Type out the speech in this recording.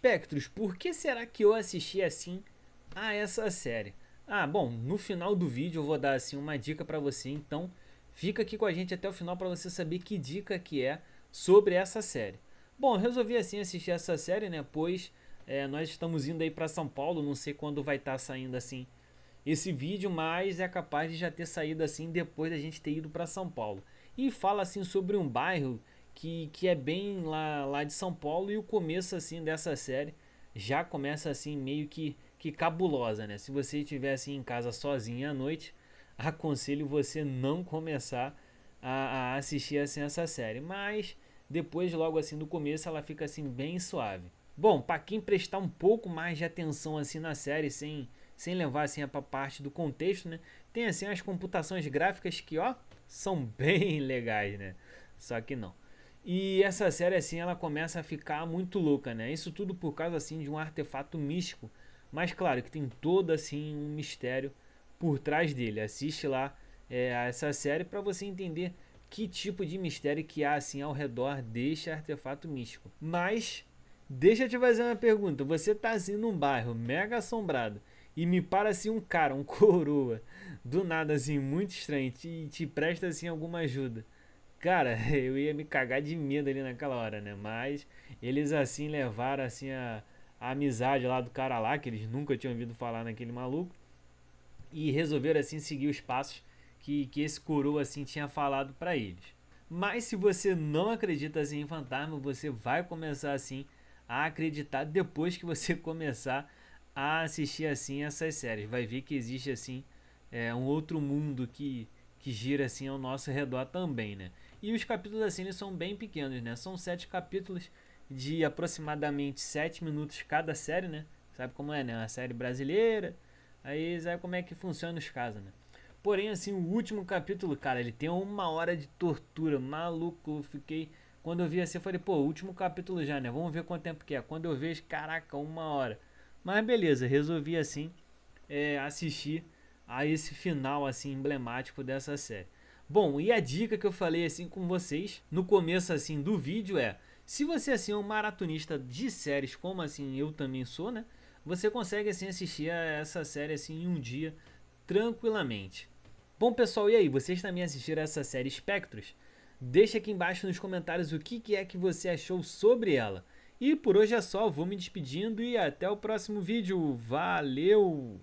espectros, por que será que eu assisti assim a essa série? Ah, bom, no final do vídeo eu vou dar assim uma dica para você, então fica aqui com a gente até o final para você saber que dica que é sobre essa série. Bom, eu resolvi assim assistir essa série, né? Pois é, nós estamos indo aí para São Paulo, não sei quando vai estar tá saindo assim esse vídeo, mas é capaz de já ter saído assim depois da gente ter ido para São Paulo. E fala assim sobre um bairro que, que é bem lá, lá de São Paulo e o começo assim dessa série já começa assim meio que, que cabulosa, né? Se você estiver assim em casa sozinho à noite, aconselho você não começar a, a assistir assim essa série, mas depois logo assim do começo ela fica assim bem suave. Bom, para quem prestar um pouco mais de atenção assim na série, sem sem levar assim a parte do contexto, né? Tem assim as computações gráficas que, ó, são bem legais, né? Só que não. E essa série assim ela começa a ficar muito louca, né? Isso tudo por causa assim de um artefato místico, mas claro que tem todo assim um mistério por trás dele. Assiste lá é, essa série para você entender que tipo de mistério que há assim ao redor deste artefato místico. Mas deixa eu te fazer uma pergunta. Você tá assim num bairro mega assombrado e me para assim um cara, um coroa, do nada assim muito estranho e te, te presta assim alguma ajuda. Cara, eu ia me cagar de medo ali naquela hora, né? Mas eles assim levaram assim a, a amizade lá do cara lá, que eles nunca tinham ouvido falar naquele maluco. E resolveram assim seguir os passos que, que esse coroa assim tinha falado para eles. Mas se você não acredita assim em fantasma, você vai começar assim a acreditar depois que você começar a assistir assim essas séries. Vai ver que existe assim é, um outro mundo que, que gira assim ao nosso redor também, né? E os capítulos assim eles são bem pequenos, né? São sete capítulos de aproximadamente sete minutos cada série, né? Sabe como é, né? Uma série brasileira. Aí sabe como é que funciona os casos, né? Porém, assim, o último capítulo, cara, ele tem uma hora de tortura. Maluco, eu fiquei. Quando eu vi assim, eu falei, pô, último capítulo já, né? Vamos ver quanto tempo que é. Quando eu vejo, caraca, uma hora. Mas beleza, resolvi assim é, assistir a esse final assim emblemático dessa série. Bom, e a dica que eu falei assim com vocês no começo assim do vídeo é: se você assim é um maratonista de séries, como assim eu também sou, né? Você consegue assim assistir a essa série assim em um dia tranquilamente. Bom, pessoal, e aí, vocês também assistiram essa série Espectros? Deixa aqui embaixo nos comentários o que, que é que você achou sobre ela. E por hoje é só, vou me despedindo e até o próximo vídeo. Valeu!